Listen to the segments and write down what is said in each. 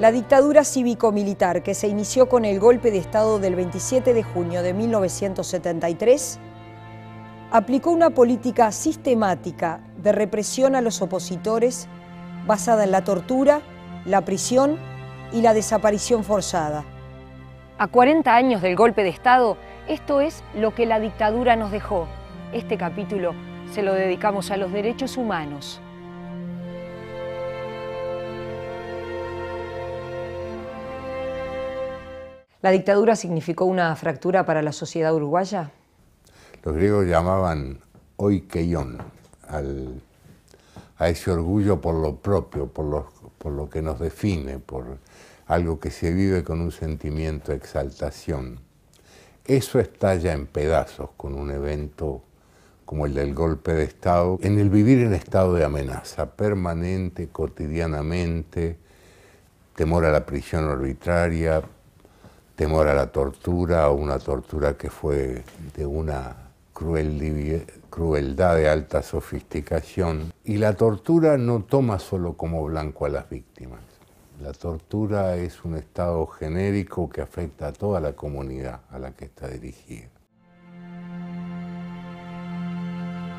La dictadura cívico-militar que se inició con el golpe de Estado del 27 de junio de 1973 aplicó una política sistemática de represión a los opositores basada en la tortura, la prisión y la desaparición forzada. A 40 años del golpe de Estado, esto es lo que la dictadura nos dejó. Este capítulo se lo dedicamos a los derechos humanos. ¿La dictadura significó una fractura para la sociedad uruguaya? Los griegos llamaban hoy, al, a ese orgullo por lo propio, por lo, por lo que nos define, por algo que se vive con un sentimiento de exaltación. Eso estalla en pedazos con un evento como el del golpe de Estado, en el vivir en estado de amenaza permanente, cotidianamente, temor a la prisión arbitraria, temor a la tortura o una tortura que fue de una cruel, crueldad de alta sofisticación. Y la tortura no toma solo como blanco a las víctimas. La tortura es un estado genérico que afecta a toda la comunidad a la que está dirigida.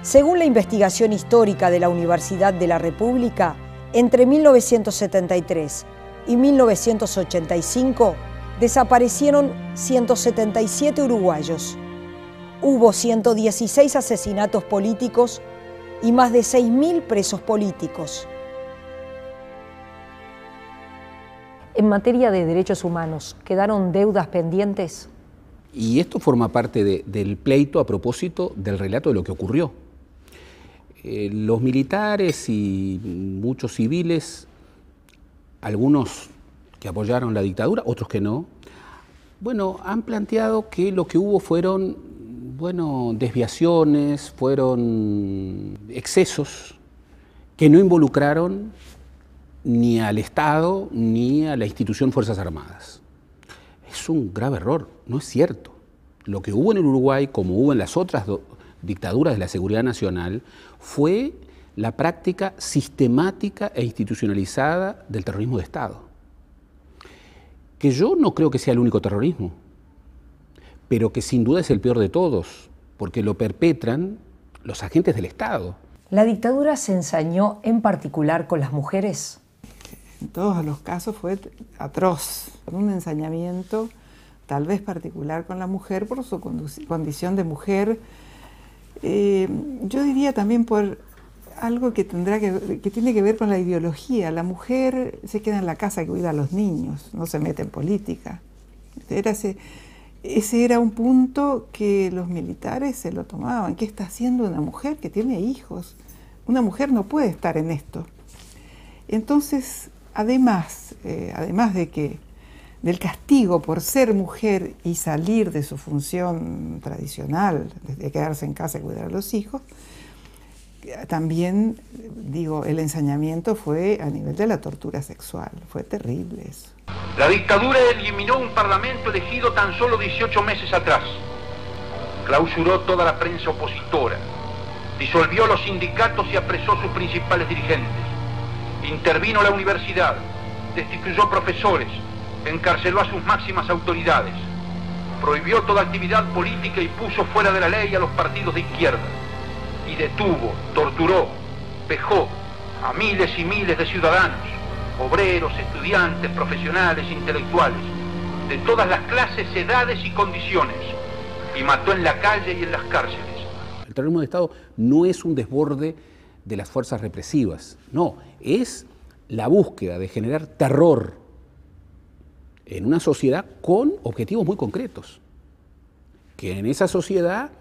Según la investigación histórica de la Universidad de la República, entre 1973 y 1985, desaparecieron 177 uruguayos. Hubo 116 asesinatos políticos y más de 6.000 presos políticos. En materia de derechos humanos, ¿quedaron deudas pendientes? Y esto forma parte del pleito a propósito del relato de lo que ocurrió. Eh, los militares y muchos civiles, algunos que apoyaron la dictadura, otros que no, bueno, han planteado que lo que hubo fueron, bueno, desviaciones, fueron excesos que no involucraron ni al Estado ni a la institución Fuerzas Armadas. Es un grave error, no es cierto. Lo que hubo en el Uruguay, como hubo en las otras dictaduras de la seguridad nacional, fue la práctica sistemática e institucionalizada del terrorismo de Estado que yo no creo que sea el único terrorismo, pero que sin duda es el peor de todos, porque lo perpetran los agentes del Estado. ¿La dictadura se ensañó en particular con las mujeres? En todos los casos fue atroz, un ensañamiento tal vez particular con la mujer por su condición de mujer, eh, yo diría también por algo que tendrá que, tiene que ver con la ideología. La mujer se queda en la casa que cuida a los niños, no se mete en política. ese, era un punto que los militares se lo tomaban. ¿Qué está haciendo una mujer que tiene hijos? Una mujer no puede estar en esto. Entonces, además, eh, además de que del castigo por ser mujer y salir de su función tradicional, de quedarse en casa y cuidar a los hijos, también, digo, el ensañamiento fue a nivel de la tortura sexual, fue terrible eso. La dictadura eliminó un parlamento elegido tan solo 18 meses atrás, clausuró toda la prensa opositora, disolvió los sindicatos y apresó sus principales dirigentes, intervino la universidad, destituyó profesores, encarceló a sus máximas autoridades, prohibió toda actividad política y puso fuera de la ley a los partidos de izquierda y detuvo, torturó, pejó a miles y miles de ciudadanos, obreros, estudiantes, profesionales, intelectuales, de todas las clases, edades y condiciones, y mató en la calle y en las cárceles. El terrorismo de Estado no es un desborde de las fuerzas represivas, no, es la búsqueda de generar terror en una sociedad con objetivos muy concretos, que en esa sociedad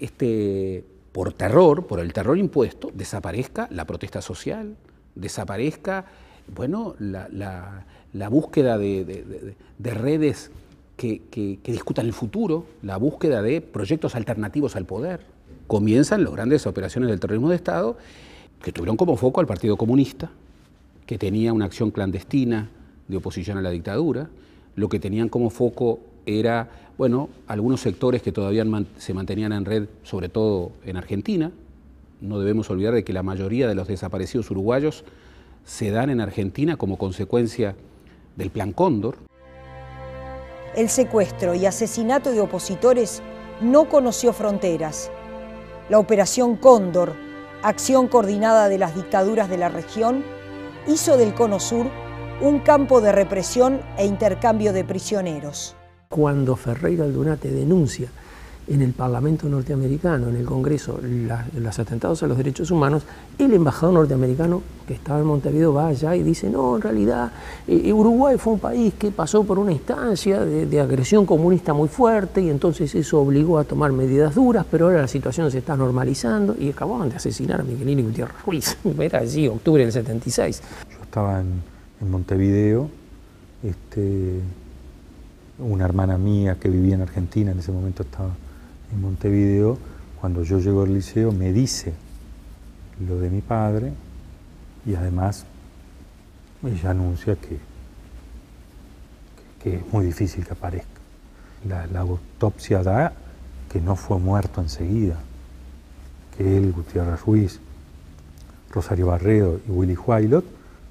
este, por terror, por el terror impuesto, desaparezca la protesta social, desaparezca bueno, la, búsqueda de, redes que, que, discutan el futuro, la búsqueda de proyectos alternativos al poder. Comienzan las grandes operaciones del terrorismo de Estado que tuvieron como foco al Partido Comunista, que tenía una acción clandestina de oposición a la dictadura, lo que tenían como foco era, bueno, algunos sectores que todavía se mantenían en red, sobre todo en Argentina. No debemos olvidar de que la mayoría de los desaparecidos uruguayos se dan en Argentina como consecuencia del Plan Cóndor. El secuestro y asesinato de opositores no conoció fronteras. La Operación Cóndor, acción coordinada de las dictaduras de la región, hizo del Cono Sur un campo de represión e intercambio de prisioneros cuando Ferreira Aldunate denuncia en el Parlamento norteamericano, en el Congreso, los atentados a los derechos humanos, el embajador norteamericano que estaba en Montevideo va allá y dice, no, en realidad eh, eh, Uruguay fue un país que pasó por una instancia de, agresión comunista muy fuerte y entonces eso obligó a tomar medidas duras, pero ahora la situación se está normalizando y acababan de asesinar a Miguelino Gutiérrez Ruiz, era allí, octubre del 76. Yo estaba en, en Montevideo, este, una hermana mía que vivía en Argentina, en ese momento estaba en Montevideo, cuando yo llego al liceo me dice lo de mi padre y además ella anuncia que, que es muy difícil que aparezca. La, autopsia da que no fue muerto enseguida, que él, Gutiérrez Ruiz, Rosario Barredo y Willy Huaylot...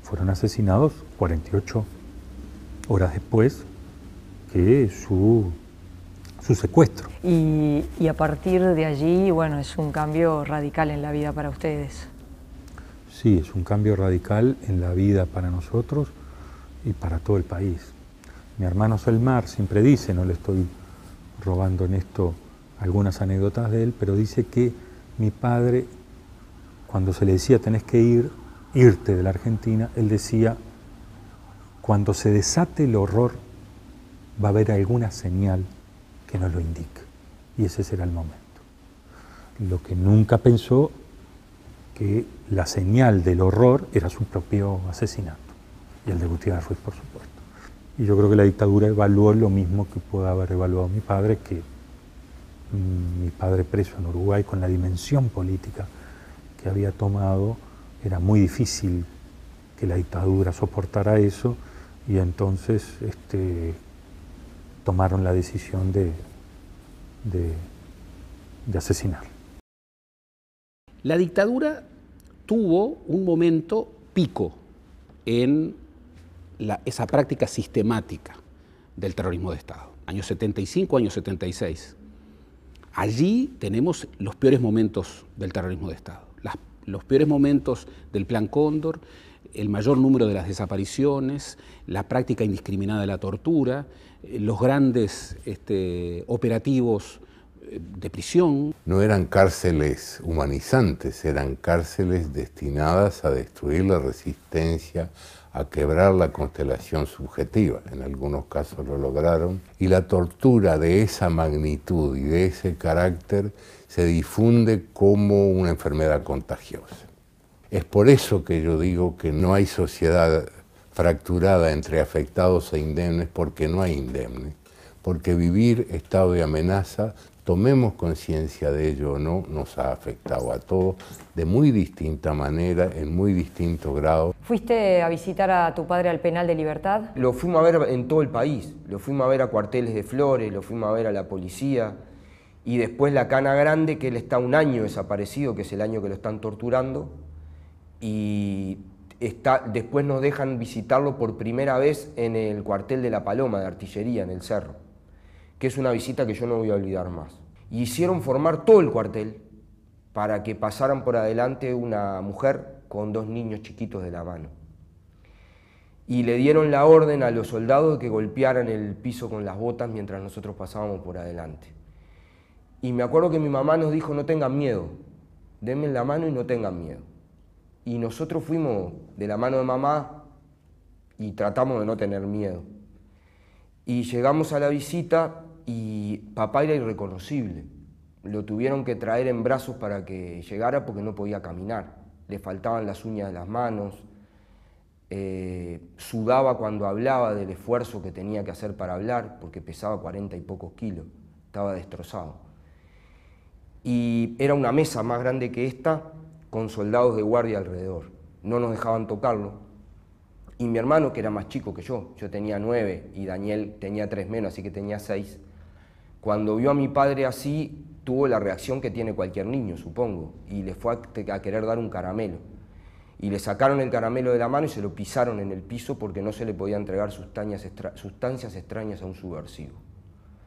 fueron asesinados 48 horas después su, su secuestro. Y, y, a partir de allí, bueno, es un cambio radical en la vida para ustedes. Sí, es un cambio radical en la vida para nosotros y para todo el país. Mi hermano Selmar siempre dice, no le estoy robando en esto algunas anécdotas de él, pero dice que mi padre, cuando se le decía tenés que ir, irte de la Argentina, él decía, cuando se desate el horror va a haber alguna señal que nos lo indique. Y ese será el momento. Lo que nunca pensó que la señal del horror era su propio asesinato, y el de Gutiérrez Ruiz, por supuesto. Y yo creo que la dictadura evaluó lo mismo que pudo haber evaluado mi padre, que mm, mi padre preso en Uruguay, con la dimensión política que había tomado, era muy difícil que la dictadura soportara eso, y entonces este, tomaron la decisión de, asesinar. La dictadura tuvo un momento pico en esa práctica sistemática del terrorismo de Estado, años 75, año 76. Allí tenemos los peores momentos del terrorismo de Estado, los peores momentos del Plan Cóndor, el mayor número de las desapariciones, la práctica indiscriminada de la tortura, eh, los grandes este, operativos eh, de prisión. No eran cárceles humanizantes, eran cárceles destinadas a destruir la resistencia, a quebrar la constelación subjetiva. En algunos casos lo lograron. Y la tortura de esa magnitud y de ese carácter se difunde como una enfermedad contagiosa. Es por eso que yo digo que no hay sociedad fracturada entre afectados e indemnes, porque no hay indemnes, porque vivir estado de amenaza, tomemos conciencia de ello o no, nos ha afectado a todos de muy distinta manera, en muy distinto grado. ¿Fuiste a visitar a tu padre al penal de libertad? Lo fuimos a ver en todo el país, lo fuimos a ver a cuarteles de flores, lo fuimos a ver a la policía, y después la Cana Grande, que él está un año desaparecido, que es el año que lo están torturando, y está, después nos dejan visitarlo por primera vez en el cuartel de La Paloma de Artillería, en el Cerro, que es una visita que yo no voy a olvidar más. Y hicieron formar todo el cuartel para que pasaran por adelante una mujer con dos niños chiquitos de la mano. Y le dieron la orden a los soldados de que golpearan el piso con las botas mientras nosotros pasábamos por adelante. Y me acuerdo que mi mamá nos dijo, no tengan miedo, denme la mano y no tengan miedo. Y nosotros fuimos de la mano de mamá y tratamos de no tener miedo. Y llegamos a la visita y papá era irreconocible. Lo tuvieron que traer en brazos para que llegara porque no podía caminar. Le faltaban las uñas de las manos, eh, sudaba cuando hablaba del esfuerzo que tenía que hacer para hablar porque pesaba 40 y pocos kilos, estaba destrozado. Y era una mesa más grande que esta con soldados de guardia alrededor. No nos dejaban tocarlo. Y mi hermano, que era más chico que yo, yo tenía nueve y Daniel tenía tres menos, así que tenía seis, cuando vio a mi padre así, tuvo la reacción que tiene cualquier niño, supongo, y le fue a, querer dar un caramelo. Y le sacaron el caramelo de la mano y se lo pisaron en el piso porque no se le podía entregar sustancias, sustancias extrañas a un subversivo.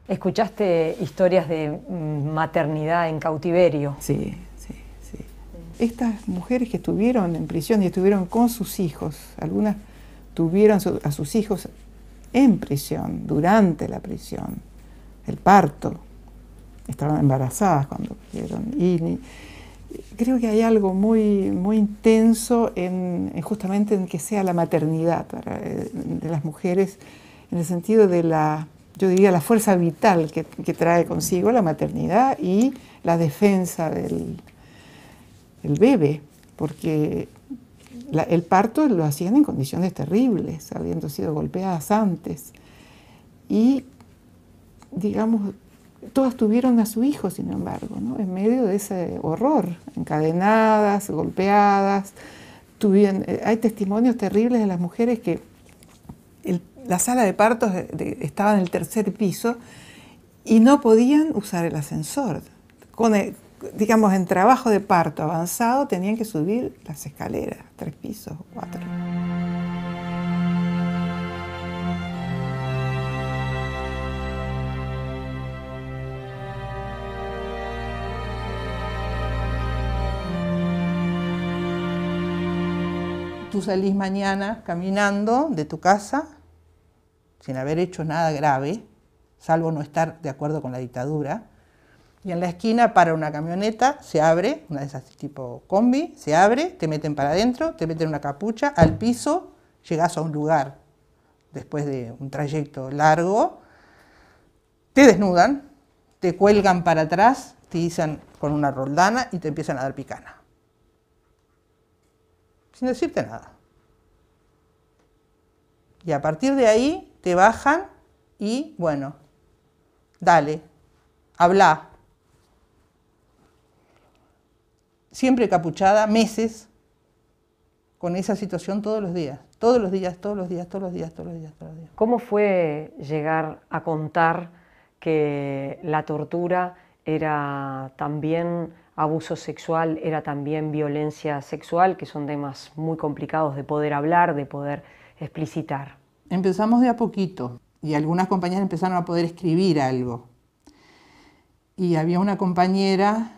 ¿Escuchaste historias de mm, maternidad en cautiverio? Sí, estas mujeres que estuvieron en prisión y estuvieron con sus hijos, algunas tuvieron a sus hijos en prisión, durante la prisión, el parto, estaban embarazadas cuando pudieron. Y creo que hay algo muy, muy intenso en, justamente en que sea la maternidad eh, de las mujeres, en el sentido de la, yo diría, la fuerza vital que, que trae consigo la maternidad y la defensa del el bebé, porque el parto lo hacían en condiciones terribles, habiendo sido golpeadas antes. Y, digamos, todas tuvieron a su hijo, sin embargo, ¿no? en medio de ese horror, encadenadas, golpeadas. Eh, hay testimonios terribles de las mujeres que la sala de partos estaba en el tercer piso y no podían usar el ascensor. Con digamos, en trabajo de parto avanzado, tenían que subir las escaleras, tres pisos, cuatro. Tú salís mañana caminando de tu casa sin haber hecho nada grave, salvo no estar de acuerdo con la dictadura, y en la esquina para una camioneta, se abre, una de esas tipo combi, se abre, te meten para adentro, te meten una capucha, al piso, llegas a un lugar después de un trayecto largo, te desnudan, te cuelgan para atrás, te izan con una roldana y te empiezan a dar picana. Sin decirte nada. Y a partir de ahí te bajan y bueno, dale, habla, siempre capuchada, meses, con esa situación todos los días, todos los días, todos los días, todos los días, todos los días, todos los días. ¿Cómo fue llegar a contar que la tortura era también abuso sexual, era también violencia sexual, que son temas muy complicados de poder hablar, de poder explicitar? Empezamos de a poquito y algunas compañeras empezaron a poder escribir algo. Y había una compañera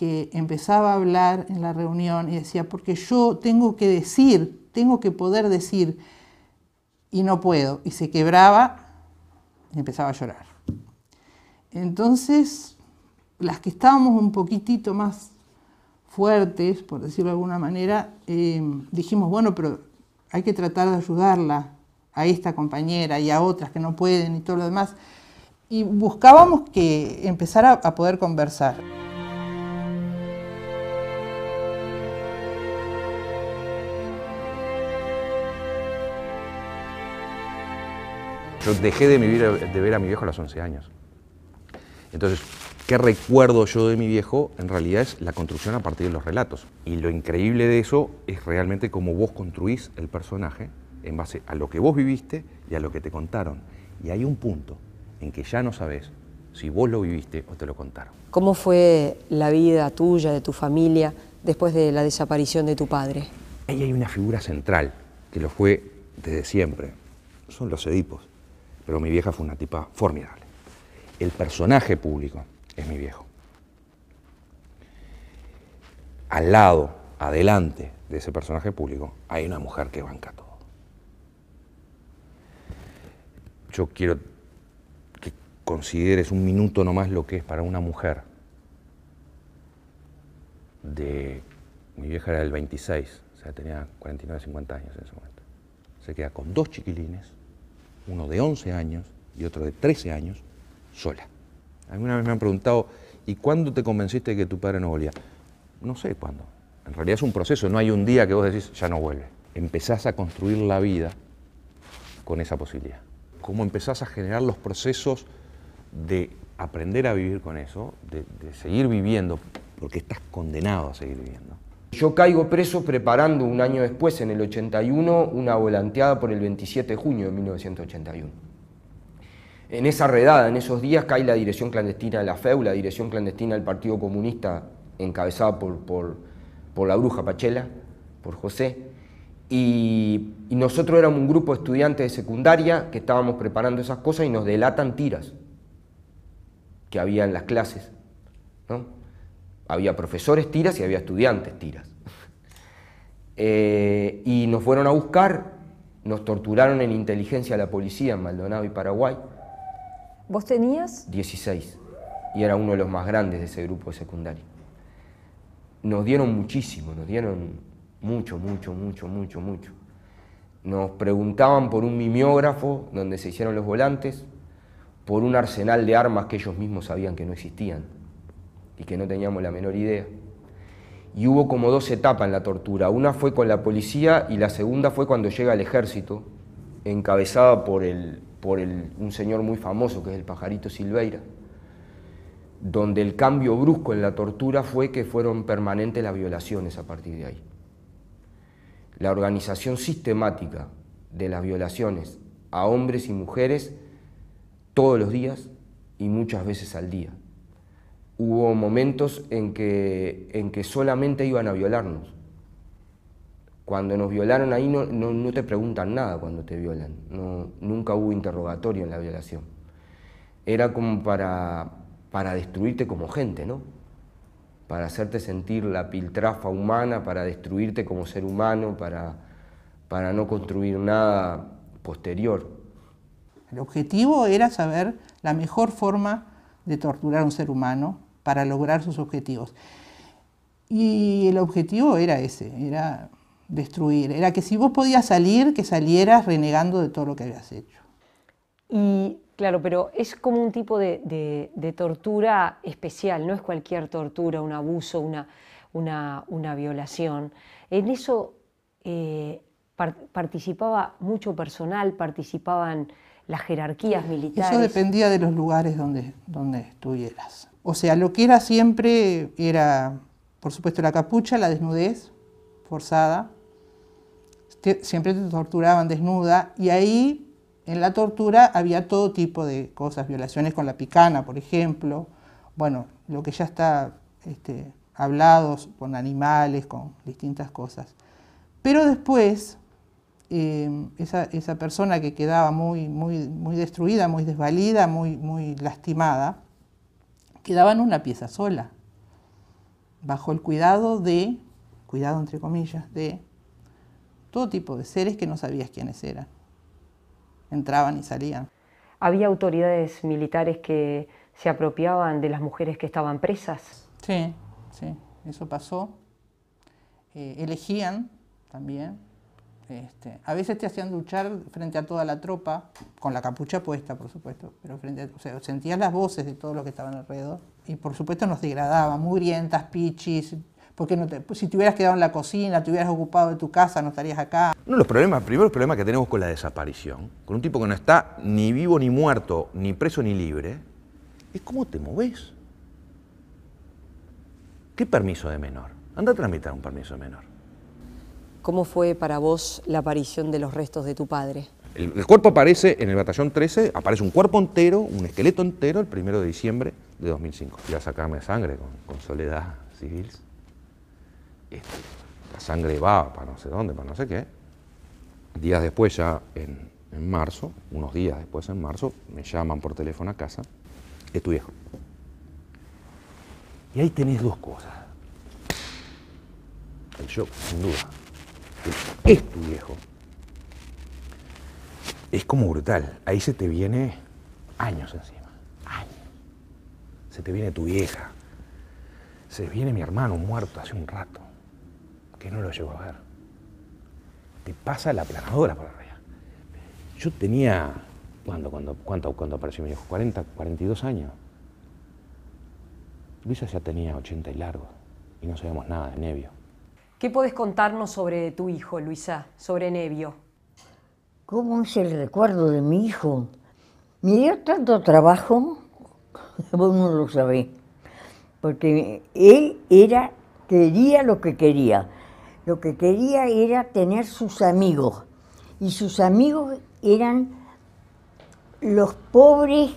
que empezaba a hablar en la reunión y decía, porque yo tengo que decir, tengo que poder decir, y no puedo. Y se quebraba y empezaba a llorar. Entonces, las que estábamos un poquitito más fuertes, por decirlo de alguna manera, em, dijimos, bueno, pero hay que tratar de ayudarla a esta compañera y a otras que no pueden y todo lo demás. Y buscábamos que empezara a poder conversar. Yo dejé de, ver a mi viejo a los 11 años. Entonces, ¿qué recuerdo yo de mi viejo? En realidad es la construcción a partir de los relatos. Y lo increíble de eso es realmente cómo vos construís el personaje en base a lo que vos viviste y a lo que te contaron. Y hay un punto en que ya no sabes si vos lo viviste o te lo contaron. ¿Cómo fue la vida tuya, de tu familia, después de la desaparición de tu padre? Ahí hay una figura central que lo fue desde siempre. Son los Edipos pero mi vieja fue una tipa formidable. El personaje público es mi viejo. Al lado, adelante de ese personaje público, hay una mujer que banca todo. Yo quiero que consideres un minuto nomás lo que es para una mujer de... Mi vieja era del 26, o sea, tenía 49, 50 años en ese momento. Se queda con dos chiquilines uno de 11 años y otro de 13 años, sola. Alguna vez me han preguntado, ¿y cuándo te convenciste de que tu padre no volvía? No sé cuándo. En realidad es un proceso, no hay un día que vos decís, ya no vuelve. Empezás a construir la vida con esa posibilidad. Cómo empezás a generar los procesos de aprender a vivir con eso, de, de seguir viviendo, porque estás condenado a seguir viviendo. Yo caigo preso preparando un año después, en el 81, una volanteada por el 27 de junio de 1981. En esa redada, en esos días, cae la dirección clandestina de la FEU, la dirección clandestina del Partido Comunista, encabezada por, la bruja Pachela, por José. Y, nosotros éramos un grupo de estudiantes de secundaria que estábamos preparando esas cosas y nos delatan tiras que había en las clases. ¿no? Había profesores tiras y había estudiantes tiras. Eh, y nos fueron a buscar, nos torturaron en inteligencia a la policía en Maldonado y Paraguay. ¿Vos tenías? 16. Y era uno de los más grandes de ese grupo de secundario. Nos dieron muchísimo, nos dieron mucho, mucho, mucho, mucho, mucho. Nos preguntaban por un mimiógrafo donde se hicieron los volantes, por un arsenal de armas que ellos mismos sabían que no existían y que no teníamos la menor idea. Y hubo como dos etapas en la tortura. Una fue con la policía y la segunda fue cuando llega el ejército, encabezada por, el, por un señor muy famoso que es el pajarito Silveira, donde el cambio brusco en la tortura fue que fueron permanentes las violaciones a partir de ahí. La organización sistemática de las violaciones a hombres y mujeres todos los días y muchas veces al día hubo momentos en que, en que solamente iban a violarnos. Cuando nos violaron ahí no, te preguntan nada cuando te violan, nunca hubo interrogatorio en la violación. Era como para, para destruirte como gente, ¿no? Para hacerte sentir la piltrafa humana, para destruirte como ser humano, para, para no construir nada posterior. El objetivo era saber la mejor forma de torturar a un ser humano para lograr sus objetivos. Y el objetivo era ese, era destruir, era que si vos podías salir, que salieras renegando de todo lo que habías hecho. Y claro, pero es como un tipo de, tortura especial, no es cualquier tortura, un abuso, una, una, violación. En eso eh, participaba mucho personal, participaban las jerarquías militares. Eso dependía de los lugares donde, donde estuvieras. O sea, lo que era siempre era, por supuesto, la capucha, la desnudez forzada. Siempre te torturaban desnuda y ahí en la tortura había todo tipo de cosas, violaciones con la picana, por ejemplo. Bueno, lo que ya está este, hablado con animales, con distintas cosas. Pero después, em, esa, esa, persona que quedaba muy, muy, muy destruida, muy desvalida, muy, muy lastimada, quedaban una pieza sola, bajo el cuidado de, cuidado entre comillas, de todo tipo de seres que no sabías quiénes eran. Entraban y salían. Había autoridades militares que se apropiaban de las mujeres que estaban presas. Sí, sí, eso pasó. Eh, elegían también este, a veces te hacían duchar frente a toda la tropa, con la capucha puesta, por supuesto, pero frente o sea, sentías las voces de todos los que estaban alrededor. Y por supuesto nos degradaban, mugrientas, pichis, porque no si te hubieras quedado en la cocina, te hubieras ocupado de tu casa, no estarías acá. Uno de los problemas, primero el problema que tenemos con la desaparición, con un tipo que no está ni vivo ni muerto, ni preso ni libre, es cómo te moves. ¿Qué permiso de menor? Anda a tramitar un permiso de menor. ¿Cómo fue para vos la aparición de los restos de tu padre? El, cuerpo aparece en el batallón 13, aparece un cuerpo entero, un esqueleto entero, el primero de diciembre de 2005. Iba a sacarme sangre con, Soledad civil. Este, la sangre va para no sé dónde, para no sé qué. Días después, ya en, marzo, unos días después en marzo, me llaman por teléfono a casa, es tu viejo. Y ahí tenés dos cosas. El shock, sin duda es tu viejo. Es como brutal. Ahí se te viene años encima. Se te viene tu vieja. Se viene mi hermano muerto hace un rato, que no lo llevo a ver. Te pasa la planadora por arriba. Yo tenía, ¿cuándo, cuando, cuánto, cuando apareció mi hijo? 40, 42 años. Luisa ya tenía 80 y largo y no sabemos nada de Nevio. ¿Qué podés contarnos sobre tu hijo, Luisa, sobre Nevio? ¿Cómo es el recuerdo de mi hijo? Me dio tanto trabajo, vos no lo sabés, porque él era, quería lo que quería. Lo que quería era tener sus amigos, y sus amigos eran los pobres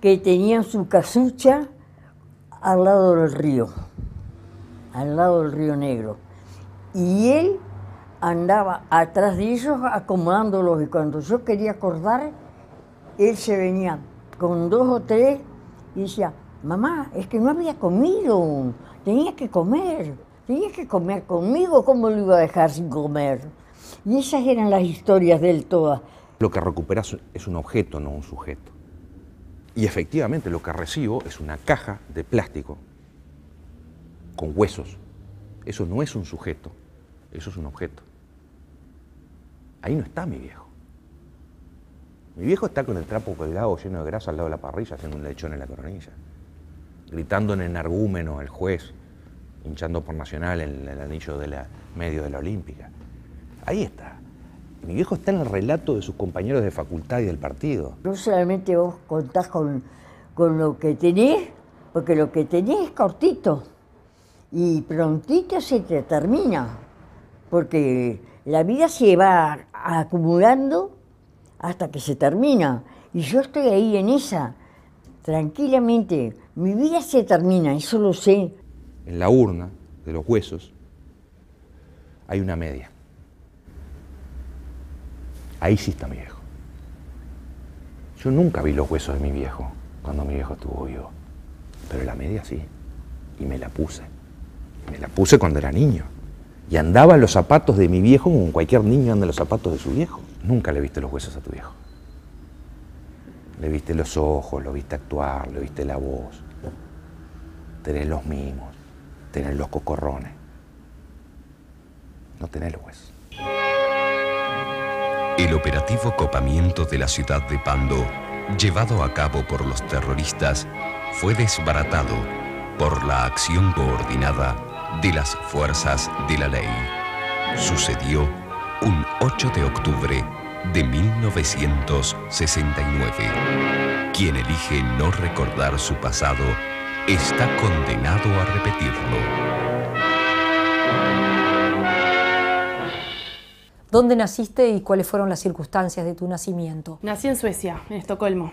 que tenían su casucha al lado del río, al lado del río Negro. Y él andaba atrás de ellos acomodándolos y cuando yo quería acordar, él se venía con dos o tres y decía, mamá, es que no había comido, tenía que comer, tenía que comer conmigo, ¿cómo lo iba a dejar sin comer? Y esas eran las historias de él todas. Lo que recuperas es un objeto, no un sujeto. Y efectivamente lo que recibo es una caja de plástico con huesos. Eso no es un sujeto, eso es un objeto. Ahí no está mi viejo. Mi viejo está con el trapo colgado lleno de grasa al lado de la parrilla, haciendo un lechón en la coronilla, gritando en el argúmeno al juez, hinchando por Nacional en el anillo de la medio de la Olímpica. Ahí está. Mi viejo está en el relato de sus compañeros de facultad y del partido. No solamente vos contás con, con lo que tenés, porque lo que tenés es cortito y prontito se te termina porque la vida se va acumulando hasta que se termina. Y yo estoy ahí en esa, tranquilamente. Mi vida se termina, eso lo sé. En la urna de los huesos hay una media. Ahí sí está mi viejo. Yo nunca vi los huesos de mi viejo cuando mi viejo estuvo vivo. Pero la media sí. Y me la puse. Me la puse cuando era niño. Y andaba en los zapatos de mi viejo como cualquier niño anda en los zapatos de su viejo. Nunca le viste los huesos a tu viejo. Le viste los ojos, lo viste actuar, le viste la voz. Tenés los mimos, tenés los cocorrones. No tenés los huesos. El operativo copamiento de la ciudad de Pando, llevado a cabo por los terroristas, fue desbaratado por la acción coordinada de las fuerzas de la ley. Sucedió un 8 de octubre de 1969. Quien elige no recordar su pasado está condenado a repetirlo. ¿Dónde naciste y cuáles fueron las circunstancias de tu nacimiento? Nací en Suecia, en Estocolmo.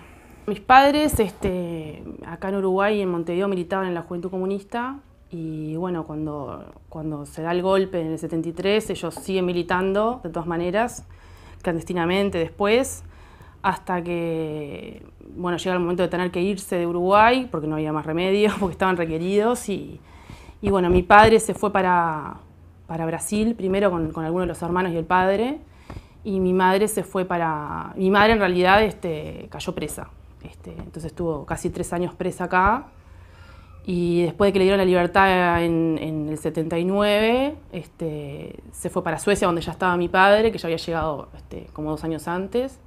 Mis padres, este, acá en Uruguay, en Montevideo, militaban en la Juventud Comunista y bueno, cuando, se da el golpe en el 73, ellos siguen militando de todas maneras, clandestinamente después, hasta que bueno, llega el momento de tener que irse de Uruguay, porque no había más remedio, porque estaban requeridos. Y, bueno, mi padre se fue para, para Brasil, primero con, con algunos de los hermanos y el padre, y mi madre se fue para... Mi madre en realidad este, cayó presa, este, entonces estuvo casi tres años presa acá y después de que le dieron la libertad en, el 79, este, se fue para Suecia, donde ya estaba mi padre, que ya había llegado este, como dos años antes.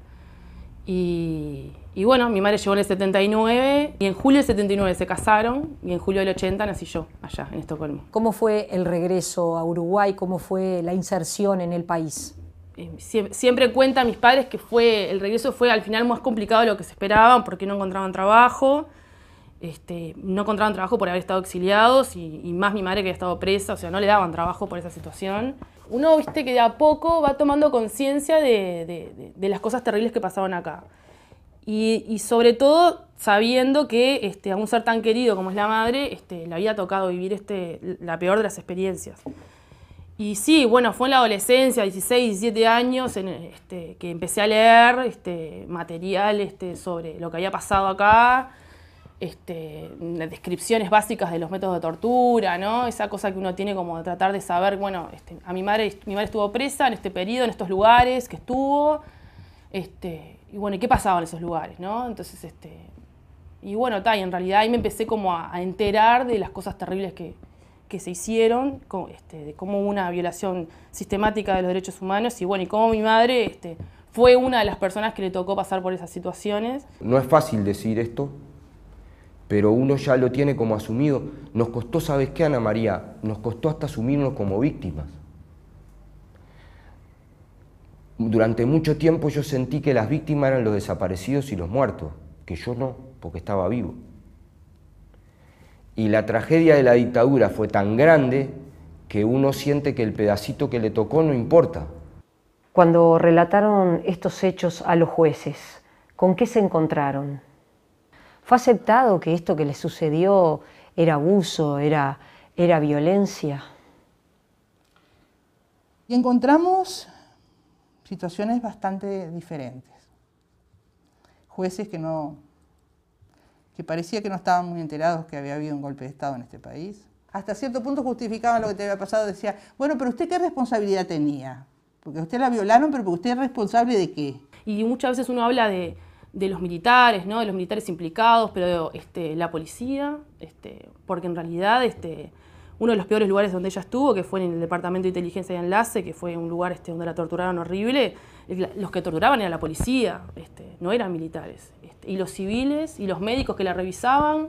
Y, bueno, mi madre llegó en el 79 y en julio del 79 se casaron y en julio del 80 nací yo allá, en Estocolmo. ¿Cómo fue el regreso a Uruguay? ¿Cómo fue la inserción en el país? Eh, siempre, siempre cuentan mis padres que fue el regreso fue al final más complicado de lo que se esperaban porque no encontraban trabajo este, no encontraban trabajo por haber estado exiliados y, más mi madre que había estado presa, o sea, no le daban trabajo por esa situación. Uno, viste, que de a poco va tomando conciencia de, las cosas terribles que pasaban acá. Y, sobre todo sabiendo que este, a un ser tan querido como es la madre, este, le había tocado vivir este, la peor de las experiencias. Y sí, bueno, fue en la adolescencia, 16, 17 años, que empecé a leer este, material sobre lo que había pasado acá este, descripciones básicas de los métodos de tortura, ¿no? Esa cosa que uno tiene como de tratar de saber, bueno, este, a mi madre, mi madre estuvo presa en este periodo, en estos lugares que estuvo, este, y bueno, ¿y qué pasaba en esos lugares, Entonces, este, y bueno, ta, en realidad ahí me empecé como a, enterar de las cosas terribles que, se hicieron, este, de cómo hubo una violación sistemática de los derechos humanos, y bueno, y cómo mi madre fue una de las personas que le tocó pasar por esas situaciones. No es fácil decir esto, pero uno ya lo tiene como asumido. Nos costó, ¿sabes qué, Ana María? Nos costó hasta asumirnos como víctimas. Durante mucho tiempo yo sentí que las víctimas eran los desaparecidos y los muertos, que yo no, porque estaba vivo. Y la tragedia de la dictadura fue tan grande que uno siente que el pedacito que le tocó no importa. Cuando relataron estos hechos a los jueces, ¿con qué se encontraron? fue aceptado que esto que le sucedió era abuso, era, era violencia. Y encontramos situaciones bastante diferentes. Jueces que no que parecía que no estaban muy enterados que había habido un golpe de Estado en este país. Hasta cierto punto justificaban lo que te había pasado, decía, bueno, pero usted qué responsabilidad tenía? Porque usted la violaron, pero porque usted es responsable de qué? Y muchas veces uno habla de, de los militares, ¿no? de los militares implicados, pero este, la policía, este, porque en realidad este, uno de los peores lugares donde ella estuvo, que fue en el Departamento de Inteligencia y Enlace, que fue un lugar este, donde la torturaron horrible, los que torturaban era la policía, este, no eran militares. Este, y los civiles y los médicos que la revisaban,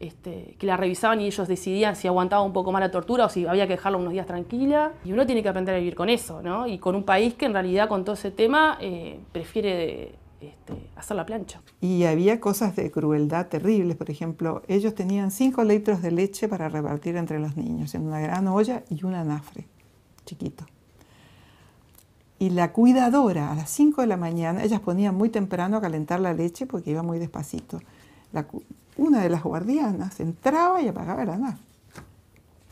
este, que la revisaban y ellos decidían si aguantaba un poco más la tortura o si había que dejarla unos días tranquila. Y uno tiene que aprender a vivir con eso, ¿no? Y con un país que en realidad con todo ese tema eh, prefiere hacer este, la plancha. Y había cosas de crueldad terribles, por ejemplo, ellos tenían 5 litros de leche para repartir entre los niños en una gran olla y un anafre chiquito. Y la cuidadora, a las 5 de la mañana, ellas ponían muy temprano a calentar la leche porque iba muy despacito. una de las guardianas entraba y apagaba el anafre.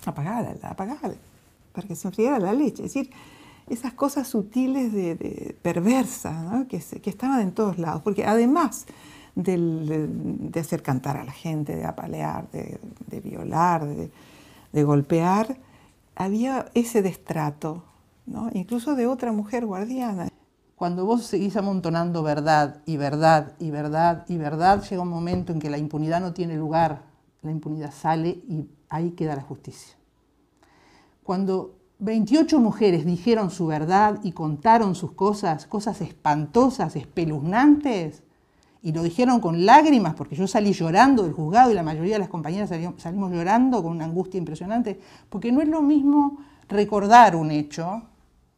Apagaba, la, para que se enfriara la leche. Es decir, esas cosas sutiles de, perversa, perversas que, estaban en todos lados, porque además de hacer cantar a la gente, de apalear, de, violar, de, golpear, había ese destrato, incluso de otra mujer guardiana. Cuando vos seguís amontonando verdad y verdad y verdad y verdad, llega un momento en que la impunidad no tiene lugar, la impunidad sale y ahí queda la justicia. Cuando 28 mujeres dijeron su verdad y contaron sus cosas, cosas espantosas, espeluznantes, y lo dijeron con lágrimas, porque yo salí llorando del juzgado y la mayoría de las compañeras salimos llorando con una angustia impresionante, porque no es lo mismo recordar un hecho,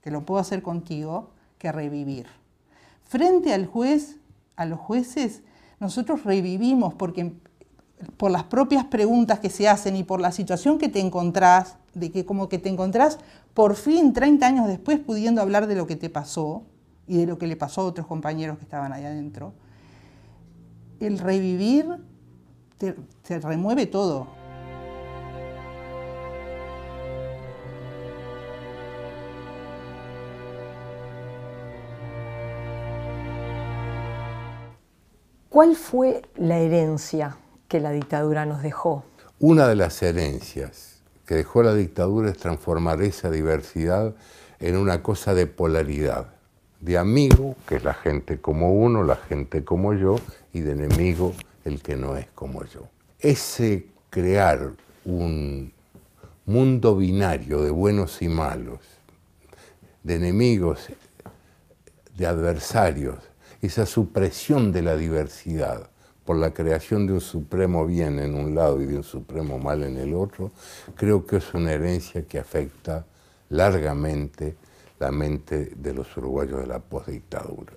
que lo puedo hacer contigo, que revivir. Frente al juez, a los jueces, nosotros revivimos porque por las propias preguntas que se hacen y por la situación que te encontrás, de que como que te encontrás por fin 30 años después pudiendo hablar de lo que te pasó y de lo que le pasó a otros compañeros que estaban ahí adentro, el revivir te, te remueve todo. ¿Cuál fue la herencia que la dictadura nos dejó? Una de las herencias que dejó la dictadura es transformar esa diversidad en una cosa de polaridad, de amigo, que es la gente como uno, la gente como yo, y de enemigo, el que no es como yo. Ese crear un mundo binario de buenos y malos, de enemigos, de adversarios, esa supresión de la diversidad, por la creación de un supremo bien en un lado y de un supremo mal en el otro, creo que es una herencia que afecta largamente la mente de los uruguayos de la postdictadura.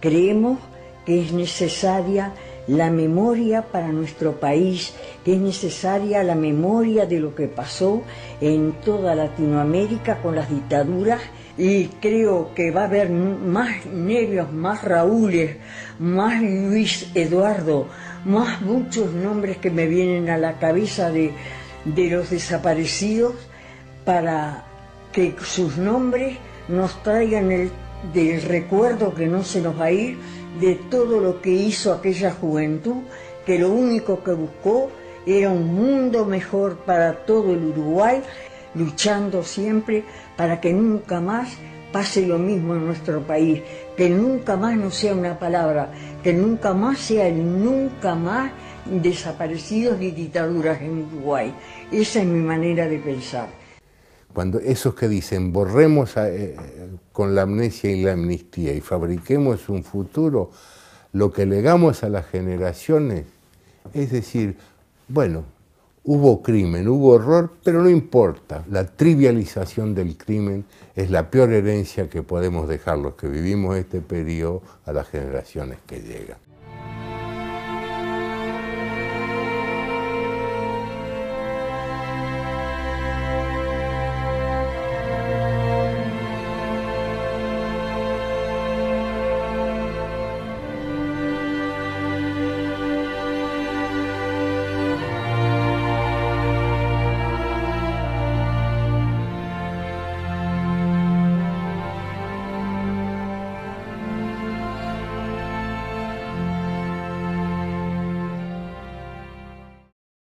Creemos que es necesaria la memoria para nuestro país, que es necesaria la memoria de lo que pasó en toda Latinoamérica con las dictaduras y creo que va a haber más Nevios, más Raúles, más Luis Eduardo, más muchos nombres que me vienen a la cabeza de, de los desaparecidos para que sus nombres nos traigan el del recuerdo que no se nos va a ir de todo lo que hizo aquella juventud que lo único que buscó era un mundo mejor para todo el Uruguay luchando siempre para que nunca más pase lo mismo en nuestro país, que nunca más no sea una palabra, que nunca más sea el nunca más desaparecidos y dictaduras en Uruguay. Esa es mi manera de pensar. Cuando esos que dicen borremos eh, con la amnesia y la amnistía y fabriquemos un futuro, lo que legamos a las generaciones es decir, bueno, Hubo crimen, hubo horror, pero no importa. La trivialización del crimen es la peor herencia que podemos dejar los que vivimos este periodo a las generaciones que llegan.